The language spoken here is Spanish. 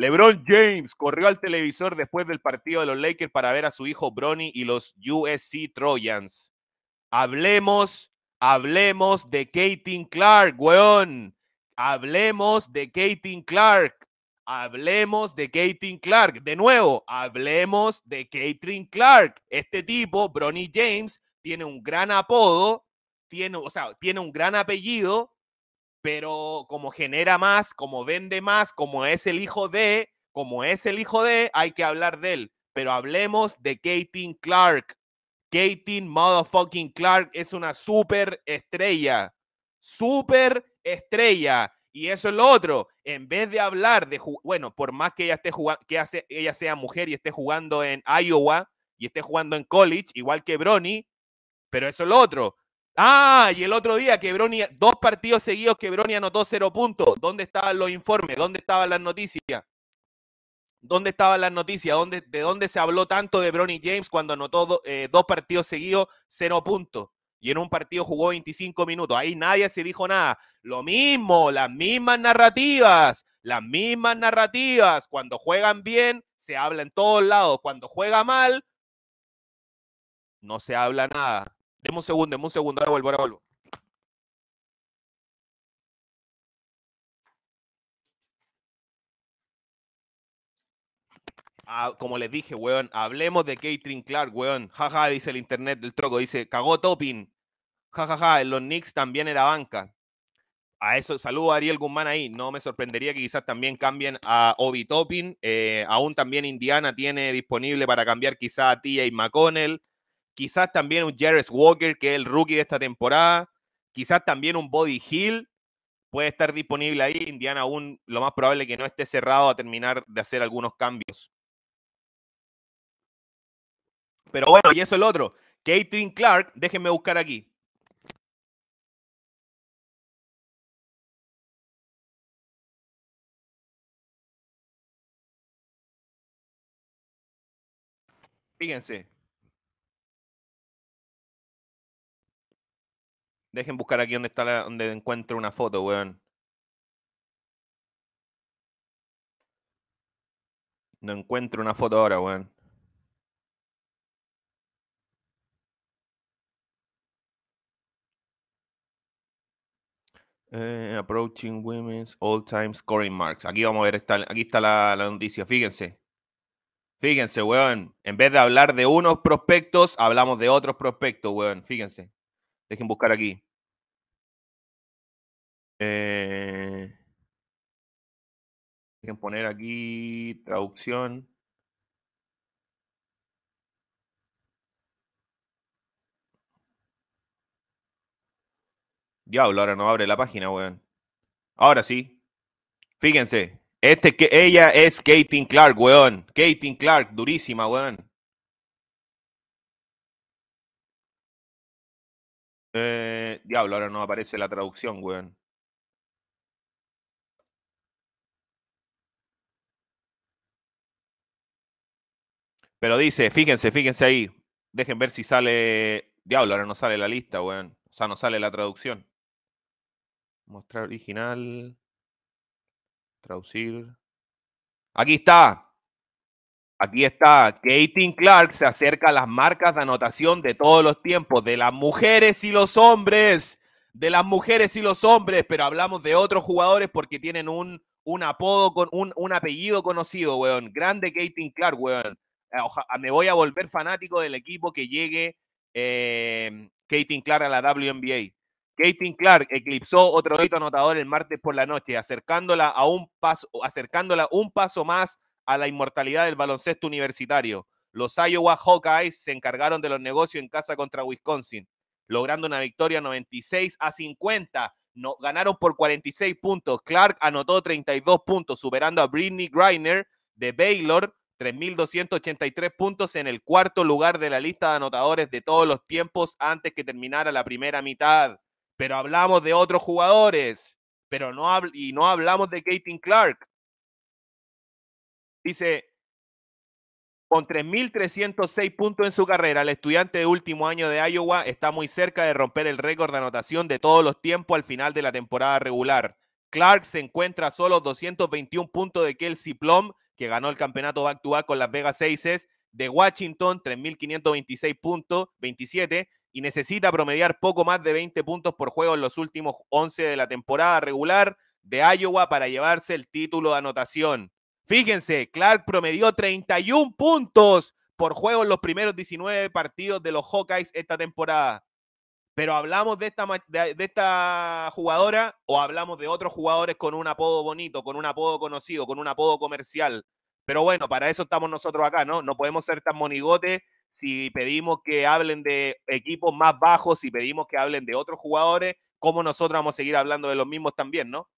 LeBron James corrió al televisor después del partido de los Lakers para ver a su hijo Bronny y los USC Trojans. Hablemos, hablemos de Kating Clark, weón. Hablemos de Kating Clark. Hablemos de Kating Clark. De nuevo, hablemos de Kaitlin Clark. Este tipo, Bronny James, tiene un gran apodo, tiene, o sea, tiene un gran apellido pero como genera más, como vende más, como es el hijo de, como es el hijo de, hay que hablar de él. Pero hablemos de Katie Clark. Katie motherfucking Clark es una super estrella. Super estrella. Y eso es lo otro. En vez de hablar de, bueno, por más que ella, esté jugando, que ella sea mujer y esté jugando en Iowa y esté jugando en college, igual que Brony, pero eso es lo otro. Ah, y el otro día que dos partidos seguidos que Brony anotó cero puntos. ¿Dónde estaban los informes? ¿Dónde estaban las noticias? ¿Dónde estaban las noticias? ¿Dónde, ¿De dónde se habló tanto de Bronny James cuando anotó eh, dos partidos seguidos, cero puntos? Y en un partido jugó 25 minutos. Ahí nadie se dijo nada. Lo mismo, las mismas narrativas, las mismas narrativas. Cuando juegan bien, se habla en todos lados. Cuando juega mal, no se habla nada. Demos un segundo, demos un segundo, ahora vuelvo, ahora vuelvo. Ah, como les dije, weón, hablemos de Caitlin Clark, weón. Jaja, dice el internet del troco, dice, cagó Topin. Jajaja, en los Knicks también era banca. A eso, saludo a Ariel Guzmán ahí. No me sorprendería que quizás también cambien a Obi Topin. Eh, aún también Indiana tiene disponible para cambiar quizás a TJ McConnell quizás también un Jairus Walker, que es el rookie de esta temporada, quizás también un Body Hill puede estar disponible ahí. Indiana aún lo más probable que no esté cerrado a terminar de hacer algunos cambios. Pero bueno, y eso es el otro. Caitlin Clark, déjenme buscar aquí. Fíjense, Dejen buscar aquí donde está donde encuentro una foto, weón. No encuentro una foto ahora, weón. Eh, approaching women's all-time scoring marks. Aquí vamos a ver, esta, aquí está la, la, noticia, fíjense. Fíjense, weón. En vez de hablar de unos prospectos, hablamos de otros prospectos, weón. Fíjense. Dejen buscar aquí. Eh, dejen poner aquí traducción. Diablo, ahora no abre la página, weón. Ahora sí. Fíjense. Este que ella es Katie Clark, weón. Katie Clark, durísima, weón. Eh, diablo, ahora no aparece la traducción, weón. Pero dice, fíjense, fíjense ahí. Dejen ver si sale. Diablo, ahora no sale la lista, weón. O sea, no sale la traducción. Mostrar original. Traducir. Aquí está. Aquí está, Caitlin Clark se acerca a las marcas de anotación de todos los tiempos, de las mujeres y los hombres, de las mujeres y los hombres, pero hablamos de otros jugadores porque tienen un, un apodo, con un, apellido conocido, weón. Grande Kate Clark, weón. Eh, ah, me voy a volver fanático del equipo que llegue eh, Clark a la WNBA. Kate Clark eclipsó otro hito anotador el martes por la noche, acercándola, a un paso, acercándola un paso más a la inmortalidad del baloncesto universitario. Los Iowa Hawkeyes se encargaron de los negocios en casa contra Wisconsin, logrando una victoria 96 a 50. ganaron por 46 puntos. Clark anotó 32 puntos, superando a Britney Griner de Baylor, 3.283 puntos en el cuarto lugar de la lista de anotadores de todos los tiempos antes que terminara la primera mitad. Pero hablamos de otros jugadores, pero no y no hablamos de Caitlin Clark. Dice, con 3.306 puntos en su carrera, el estudiante de último año de Iowa está muy cerca de romper el récord de anotación de todos los tiempos al final de la temporada regular. Clark se encuentra a solo 221 puntos de Kelsey Plum, que ganó el campeonato back-to-back con Las Vegas Aces, de Washington, 3.526 puntos, 27, y necesita promediar poco más de 20 puntos por juego en los últimos 11 de la temporada regular de Iowa para llevarse el título de anotación. Fíjense, Clark promedió 31 puntos por juego en los primeros 19 partidos de los Hawkeyes esta temporada. Pero hablamos de esta, esta jugadora o hablamos de otros jugadores con un apodo bonito, con un apodo conocido, con un apodo comercial. Pero bueno, para eso estamos nosotros acá, ¿no? No podemos ser tan monigotes si pedimos que hablen de equipos más bajos, si pedimos que hablen de otros jugadores, como nosotros vamos a seguir hablando de los mismos también, ¿no?